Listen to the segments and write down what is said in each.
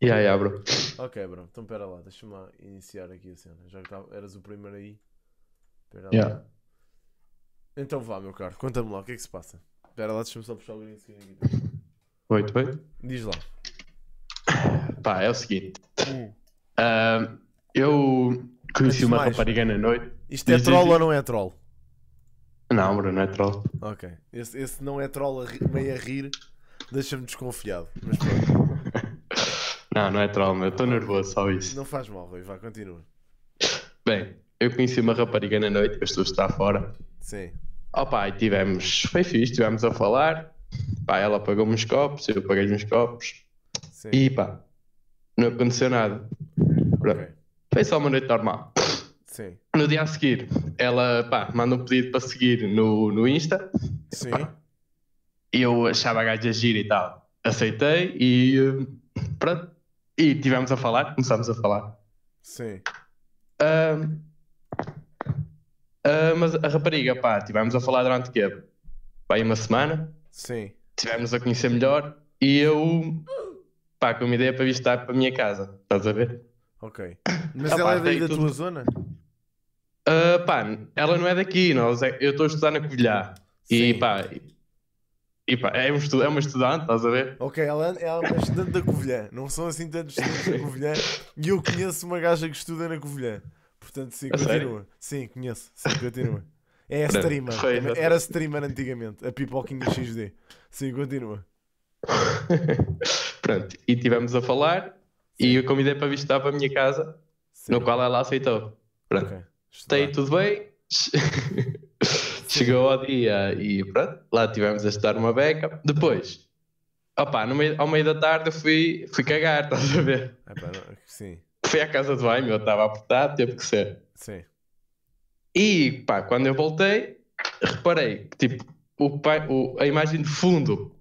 e aí bro. Ok, bro. Então pera lá, deixa-me lá iniciar aqui a cena. Já que tava, tá, eras o primeiro aí. Pera yeah. lá. Então vá, meu caro, conta-me lá, o que é que se passa? Pera lá, deixa-me só puxar o green screen aqui. Muito oi. Diz lá. Pá, é o seguinte. Hum. Uh, eu conheci uma rapariga na noite. Isto é troll ou não é troll? Não, bro, não é troll. Ok. Esse, esse não é troll a ri, meio a rir, deixa-me desconfiado. Mas pronto. Não, não é trauma, eu estou nervoso, só isso. Não faz mal, Rui, vá, continua. Bem, eu conheci uma rapariga na noite, eu estou a estar fora. Sim. Opa, oh, e tivemos, foi fixe, estivemos a falar. Pá, ela pagou-me uns copos, eu paguei-lhe uns copos. Sim. E pá, não aconteceu nada. Okay. Foi só uma noite normal. Sim. No dia a seguir, ela pá, manda um pedido para seguir no, no Insta. Sim. Pá, eu achava a gaja gira e tal. Aceitei e pronto, e tivemos a falar, começámos a falar. Sim. Uh, uh, mas a rapariga, pá, tivemos a falar durante quê? Vai uma semana. Sim. Tivemos a conhecer melhor e eu, pá, com uma ideia para visitar para a minha casa, estás a ver? Ok. Mas ah, ela pá, é daí da tudo... tua zona? Uh, pá, ela não é daqui, não é, eu estou a estudar na Covilhá. Sim. E pá, e pá, é, um é uma estudante, estás a ver? Ok, ela, é uma estudante da Covilhã. Não são assim tantos estudantes da Covilhã. E eu conheço uma gaja que estuda na Covilhã. Portanto, sim, continua. Sério? Sim, conheço. Sim, continua. É a streamer. Era streamer antigamente. A Pipoquinha XD. Sim, continua. Pronto, e tivemos a falar. E eu convidei para visitar para a minha casa. Sim. No qual ela aceitou. Pronto. Okay. Estudar. tudo bem chegou ao dia e pronto, lá tivemos a estudar uma beca. Depois, opa no meio, ao meio da tarde eu fui, fui cagar, estás a ver? É sim. Fui à casa de banho, eu estava apertado, teve que ser. Sim. E pá, quando eu voltei, reparei que tipo, o, o, a imagem de fundo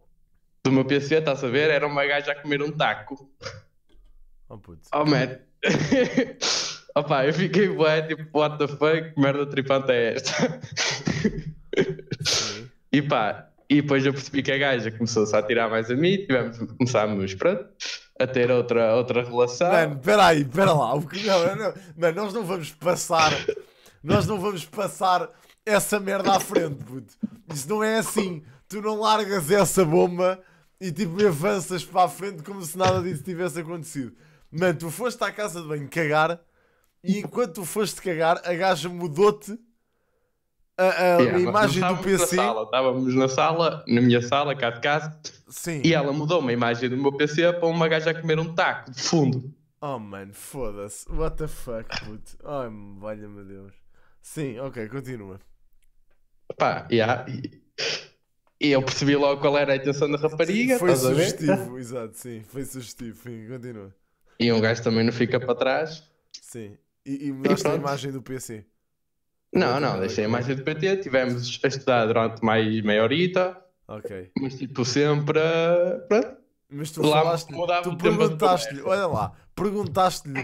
do meu PC, estás a ver, era uma gaja a comer um taco. Oh, putz. Oh, man. Opa, eu fiquei bué, tipo, what the fuck, que merda tripante é esta? e pá, e depois eu percebi que a gaja começou-se a tirar mais a mim, tivemos, começámos, pronto, a ter outra, outra relação. Mano, peraí, pera lá. O que, não, não, mano, nós não vamos passar, nós não vamos passar essa merda à frente, puto. Isso não é assim. Tu não largas essa bomba e tipo avanças para a frente como se nada disso tivesse acontecido. Mano, tu foste à casa de banho cagar e enquanto tu foste cagar, a gaja mudou-te a, a yeah, imagem do PC. estávamos na sala, na minha sala, cá de casa, Sim. e ela mudou uma imagem do meu PC para uma gaja a comer um taco de fundo. Oh mano, foda-se. What the fuck, puto. Ai, oh, valha-me Deus. Sim, ok, continua. Pá, yeah. e, e eu percebi logo qual era a intenção da rapariga. Foi sugestivo, exato, sim, foi sugestivo. Sim, continua. E um gajo também não fica para trás. Sim, e, e mudaste e a imagem do PC. Não, não, deixei mais LGBT, tivemos a estudar durante mais meia horita. Ok. Mas tipo, sempre. Eh, pronto. Mas tu lá falaste, tu perguntaste-lhe, olha lá, perguntaste-lhe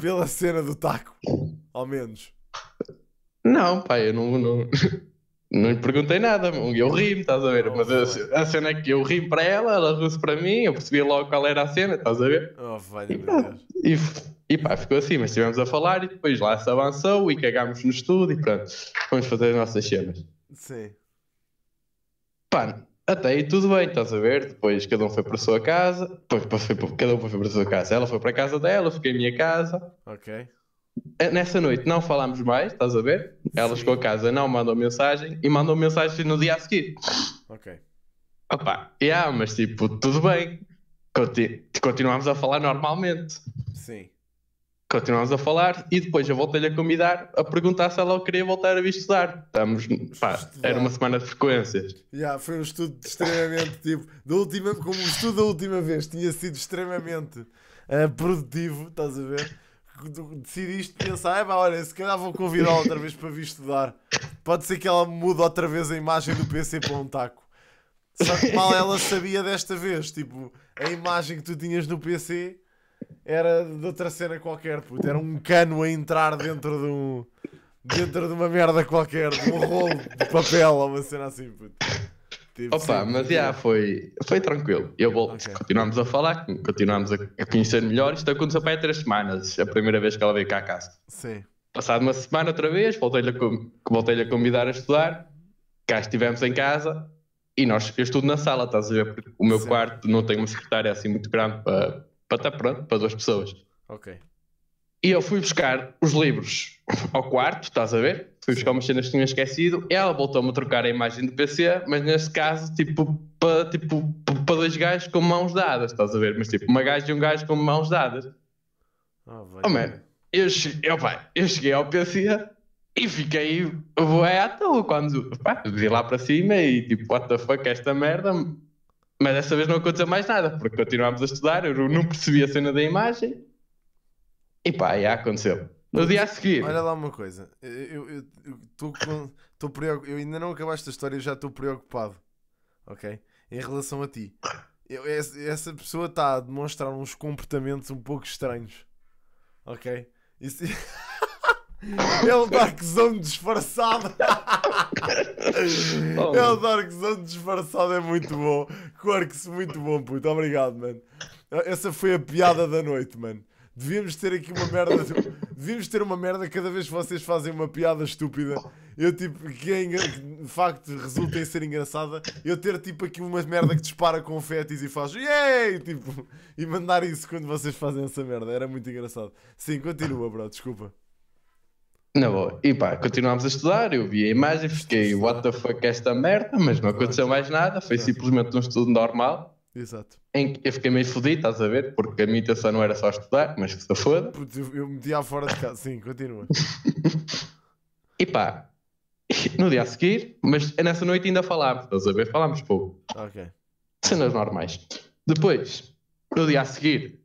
pela cena do taco, ao menos. Não, pai, eu não. não não lhe perguntei nada, eu ri-me, estás a ver? Oh, Mas a, a, cena é que eu ri para ela, ela riu-se para mim, eu percebi logo qual era a cena, estás a ver? Oh, e, e, e pá, ficou assim, mas estivemos a falar e depois lá se avançou e cagámos no estudo e pronto, fomos fazer as nossas cenas. Sim. Pá, até aí tudo bem, estás a ver? Depois cada um foi para a sua casa, depois foi, cada um foi para a sua casa, ela foi para a casa dela, eu fiquei em minha casa. Ok. É, nessa noite não falámos mais, estás a ver? Ela com chegou a casa, não mandou mensagem e mandou mensagem no dia a seguir. Ok. Opa, yeah, mas tipo, tudo bem. Continuámos a falar normalmente. Sim. Continuámos a falar e depois eu voltei-lhe a convidar a perguntar se ela queria voltar a vir estudar. Estamos, pá, estudar. era uma semana de frequências. Yeah, foi um estudo extremamente, tipo, da última, como o estudo da última vez tinha sido extremamente uh, produtivo, estás a ver? decidiste pensar, é, olha, se calhar vou convidá-la outra vez para vir estudar. Pode ser que ela mude outra vez a imagem do PC para um taco. Só que mal ela sabia desta vez, tipo, a imagem que tu tinhas no PC era de outra cena qualquer, puto. Era um cano a entrar dentro de um. dentro de uma merda qualquer, de um rolo de papel ou uma cena assim, puto. Teve Opa, mas já foi, foi tranquilo. Eu vou Okay. Continuámos a falar, continuámos a conhecer melhor. Isto aconteceu para aí três semanas, a primeira vez que ela veio cá a casa. Sim. Passado uma semana outra vez, voltei-lhe a, voltei a convidar a estudar. Cá estivemos em casa e nós, eu estudo na sala, estás a ver? Porque o meu Sim. quarto não tem uma secretária assim muito grande para, para estar pronto para duas pessoas. Ok. E eu fui buscar os livros ao quarto, estás a ver? Fui buscar umas cenas que tinha esquecido. Ela voltou-me a trocar a imagem do PC, mas neste caso, tipo, para tipo, pa dois gajos com mãos dadas, estás a ver? Mas tipo, uma gaja e um gajo com mãos dadas. Ah, oh, oh mano, eu, cheguei, eu, eu cheguei ao PC e fiquei boé à toa quando pá, vi lá para cima e tipo, what the fuck, esta merda. Mas dessa vez não aconteceu mais nada, porque continuámos a estudar, eu não percebi a cena da imagem e pá, já aconteceu. No dia a seguir. Olha lá uma coisa. Eu, eu, eu, tô com, tô preocup... eu ainda não acabaste a história e já estou preocupado. Ok? Em relação a ti. Eu, essa pessoa está a demonstrar uns comportamentos um pouco estranhos. Ok? Isso... Ele tá Zone disfarçado. oh, Ele tá Zone disfarçado é muito bom. Quarks, muito bom, puto. Obrigado, mano. Essa foi a piada da noite, mano. Devíamos ter aqui uma merda. devíamos ter uma merda cada vez que vocês fazem uma piada estúpida. Eu tipo, que, é engra... de facto resulta em ser engraçada. Eu ter tipo aqui uma merda que dispara confetes e faz yay! Tipo, e mandar isso quando vocês fazem essa merda. Era muito engraçado. Sim, continua, bro, desculpa. Na boa. E pá, continuámos a estudar, eu vi a imagem, fiquei, what the fuck esta merda, mas não aconteceu mais nada, foi simplesmente um estudo normal. Exato. Em que eu fiquei meio fodido, estás a ver? Porque a minha intenção não era só estudar, mas que se foda. Putz, eu, eu metia fora de casa, sim, continua. e pá, no dia a seguir, mas nessa noite ainda falámos, estás a ver? Falámos pouco. Ok. Cenas normais. Depois, no dia a seguir,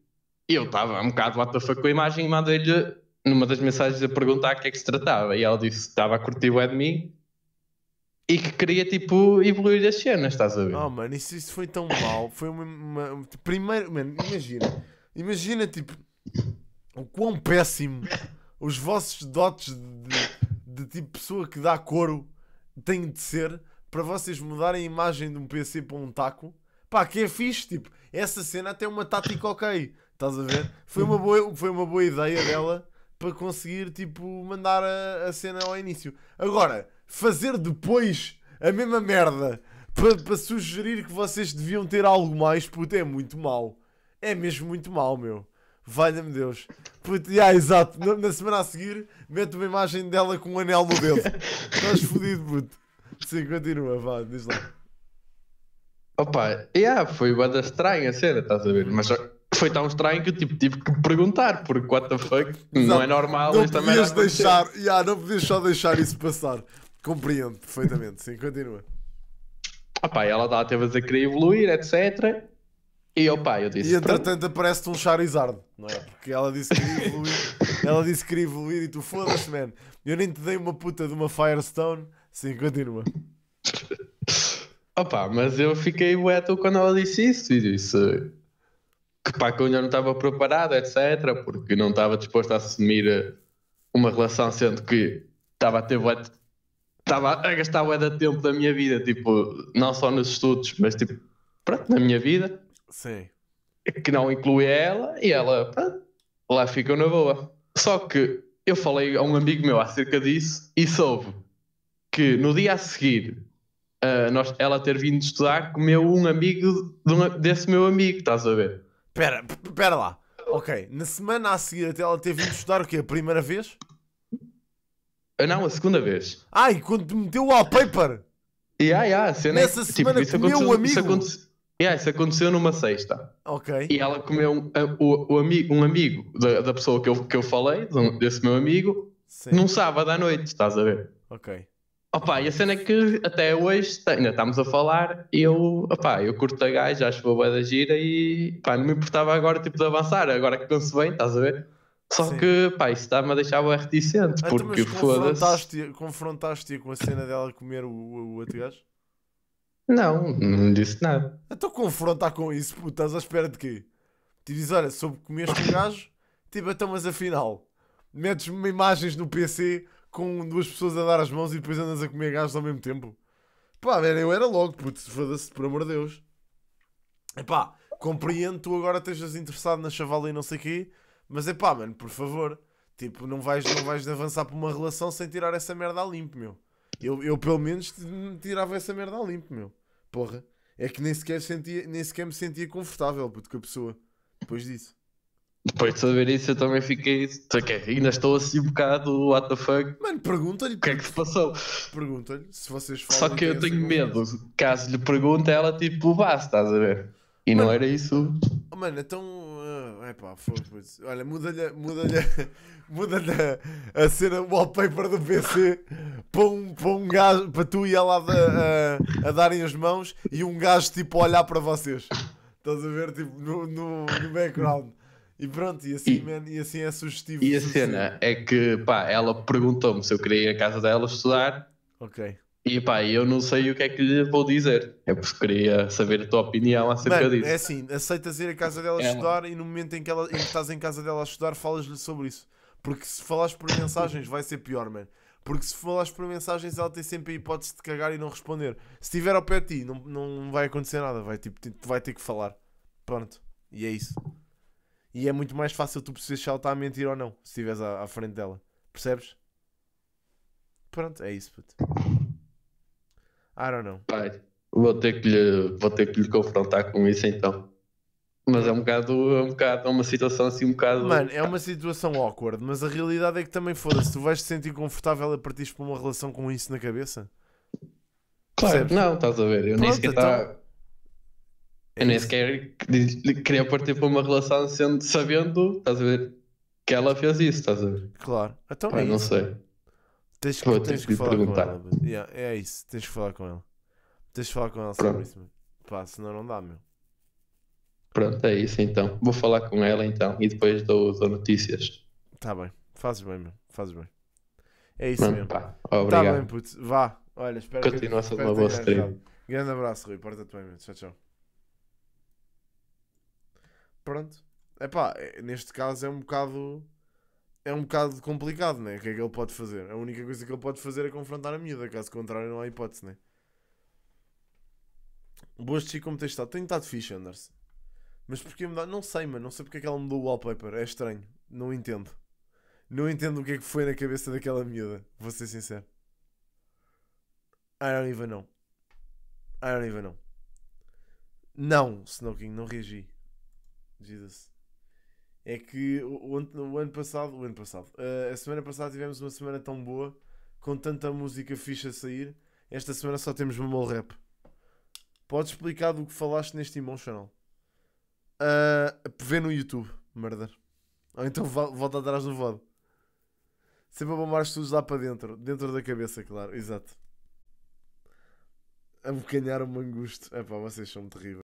eu estava um bocado WTF com a imagem e mandei-lhe numa das mensagens a perguntar o que é que se tratava. E ela disse que estava a curtir o de e que queria tipo evoluir as cenas, estás a ver? Oh mano, isso, isso foi tão mal. Foi uma. uma tipo, primeiro, mano, imagina, imagina tipo o quão péssimo os vossos dotes de, de, tipo pessoa que dá couro têm de ser para vocês mudarem a imagem de um PC para um taco. Pá, que é fixe, tipo, essa cena até é uma tática ok, estás a ver? Foi uma boa, foi uma boa ideia dela para conseguir, tipo, mandar a, a cena ao início. Agora, fazer depois a mesma merda para pa sugerir que vocês deviam ter algo mais, puto, é muito mal É mesmo muito mal meu. Valha-me Deus. Puto, yeah, exato. Na, na, semana a seguir, mete uma imagem dela com um anel no dedo. Estás fodido, puto. Sim, continua, vá, diz lá. Opa, yeah, foi uma da a cena, estás a ver? Mas foi tão estranho que eu tipo, tive que perguntar, porque what the fuck, não é normal não esta merda. Deixar, yeah, não podias só deixar isso passar. Compreendo perfeitamente, sim, continua. Opá, ela dá, teve a dizer que queria evoluir, etc. E opá, eu disse. E entretanto aparece-te um Charizard, não é? Porque ela disse que queria evoluir, ela disse que queria evoluir e tu foda-se, man. Eu nem te dei uma puta de uma Firestone. Sim, continua. opa mas eu fiquei boeto quando ela disse isso e disse que pá, que eu ainda não estava preparado, etc. Porque não estava disposto a assumir uma relação sendo que estava a ter boeto estava a gastar o é da tempo da minha vida, tipo, não só nos estudos, mas tipo, pronto, na minha vida. Sim. Que não inclui ela e ela, pronto, lá ficou na boa. Só que eu falei a um amigo meu acerca disso e soube que no dia a seguir uh, nós, ela ter vindo estudar, comeu um amigo de um, desse meu amigo, estás a ver? Pera, pera lá. Ok, na semana a seguir até ela ter vindo estudar o quê? A primeira vez? Ah, não, a segunda vez. Ai, quando me meteu o wallpaper. Yeah, yeah, a cena é Nessa é, semana tipo, comeu o amigo. Isso aconteceu, yeah, isso aconteceu numa sexta. Ok. E ela comeu um, um, um, um amigo da, da, pessoa que eu, que eu falei, desse meu amigo, Sim. num sábado à noite, estás a ver? Ok. Opa, e a cena é que até hoje tá, ainda estamos a falar e eu, opa, eu curto a gaja, acho boa da gira e opa não me importava agora tipo, de avançar, agora que penso bem, estás a ver? Só Sim. que, pá, isso está-me a deixar o reticente, ah, então, porque foda-se. Confrontaste-a com a cena dela comer o, o, o outro gajo? Não, não disse nada. Então confrontar com isso, puto, estás à espera de quê? Te tipo, dizes, olha, soube comer o gajo, tipo, então, mas afinal, metes-me imagens no PC com duas pessoas a dar as mãos e depois andas a comer gajos ao mesmo tempo. Pá, velho, eu era logo, puto, foda-se, por amor de Deus. Epá, compreendo, tu agora estejas interessado na chavala e não sei o quê mas é pá, mano, por favor. Tipo, não vais, não vais avançar para uma relação sem tirar essa merda a limpo, meu. Eu, eu pelo menos tirava essa merda a limpo, meu. Porra. É que nem sequer, sentia, nem sequer me sentia confortável, com a pessoa. Depois disso. Depois de saber isso, eu também fiquei. Okay, ainda estou assim um bocado, what the fuck. Mano, pergunta-lhe. O que é que se passou? Pergunta-lhe se vocês falam. Só que eu é tenho assim. medo. Caso lhe pergunte, ela tipo, vá, estás a ver. E mano, não era isso. Oh, mano, então pá, Olha, muda-lhe muda muda a, a cena wallpaper do PC para um, para um gajo, para tu e ela a, a, a darem as mãos e um gajo tipo a olhar para vocês. Estás a ver, tipo, no, no, no background. E pronto, e assim, e, man, e assim é sugestivo. E a cena é que, pá, ela perguntou-me se eu queria ir à casa dela estudar. Ok. E pá, eu não sei o que é que lhe vou dizer. É porque queria saber a tua opinião acerca Mano, disso. É assim, aceitas ir à casa dela é, estudar e no momento em que, ela, em que estás em casa dela a estudar, falas-lhe sobre isso. Porque se falares por mensagens vai ser pior, mano. Porque se falares por mensagens ela tem sempre a hipótese de cagar e não responder. Se estiver ao pé de ti, não, não vai acontecer nada. Vai, tipo, vai ter que falar. Pronto. E é isso. E é muito mais fácil tu perceber se ela está a mentir ou não, se estiveres à, à frente dela. Percebes? Pronto, é isso, puto. I don't know. vou ter que lhe, vou ter que lhe confrontar com isso então. Mas é um bocado, é um bocado, é uma situação assim um bocado. Mano, é uma situação awkward, mas a realidade é que também foda-se, tu vais te sentir confortável a partir para uma relação com isso na cabeça? Claro, Percebes? não, estás a ver. Eu Pronto, nem sequer, então... tá... eu nem é sequer queria partir para uma relação sendo, sabendo, estás a ver, que ela fez isso, estás a ver? Claro, então Pai, é não sei. Tens que, tens que falar perguntar. com ela. yeah, é isso, tens que falar com ela. Tens que falar com ela sobre Pronto. isso. Mas, pá, senão não dá, meu. Pronto, é isso então. Vou falar com ela então e depois dou, dou notícias. Tá bem, fazes bem, meu. Fazes bem. É isso Mano, mesmo. Pá, obrigado. Tá bem, puto. Vá. Olha, espero Continua que... Continua a ser uma boa stream. Grande abraço, Rui. Porta-te bem, meu. Tchau, tchau. Pronto. Epá, neste caso é um bocado é um bocado complicado, né? O que é que ele pode fazer? A única coisa que ele pode fazer é confrontar a miúda, caso contrário, não há hipótese, né? Boas de si como tens estado. Tenho estado fixe, Anders. Mas porquê mudar? Não sei, mano. Não sei porque é que ela mudou o wallpaper. É estranho. Não entendo. Não entendo o que é que foi na cabeça daquela miúda. Vou ser sincero. I don't even know. I don't even know. Não, Snoking, não reagi. Jesus é que o, o, ano passado, o ano passado, eh, a semana passada tivemos uma semana tão boa, com tanta música fixa a sair, esta semana só temos mamol rap. Podes explicar do que falaste neste emotional? Uh, eh, vê no YouTube, murder. Ou então volta atrás no VOD. Sempre a bombar estudos lá para dentro, dentro da cabeça, claro, exato. A bocanhar o mangusto. pá, vocês são terríveis.